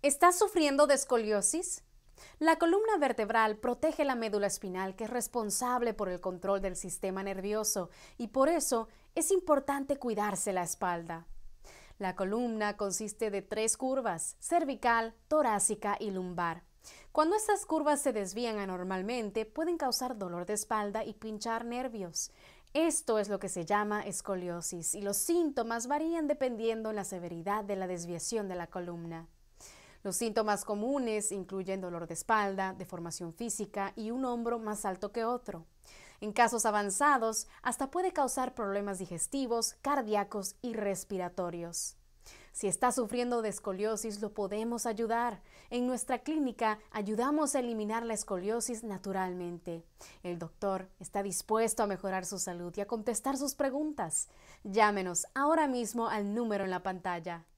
¿Estás sufriendo de escoliosis? La columna vertebral protege la médula espinal que es responsable por el control del sistema nervioso y por eso es importante cuidarse la espalda. La columna consiste de tres curvas, cervical, torácica y lumbar. Cuando estas curvas se desvían anormalmente pueden causar dolor de espalda y pinchar nervios. Esto es lo que se llama escoliosis y los síntomas varían dependiendo la severidad de la desviación de la columna. Los síntomas comunes incluyen dolor de espalda, deformación física y un hombro más alto que otro. En casos avanzados, hasta puede causar problemas digestivos, cardíacos y respiratorios. Si está sufriendo de escoliosis, lo podemos ayudar. En nuestra clínica ayudamos a eliminar la escoliosis naturalmente. El doctor está dispuesto a mejorar su salud y a contestar sus preguntas. Llámenos ahora mismo al número en la pantalla.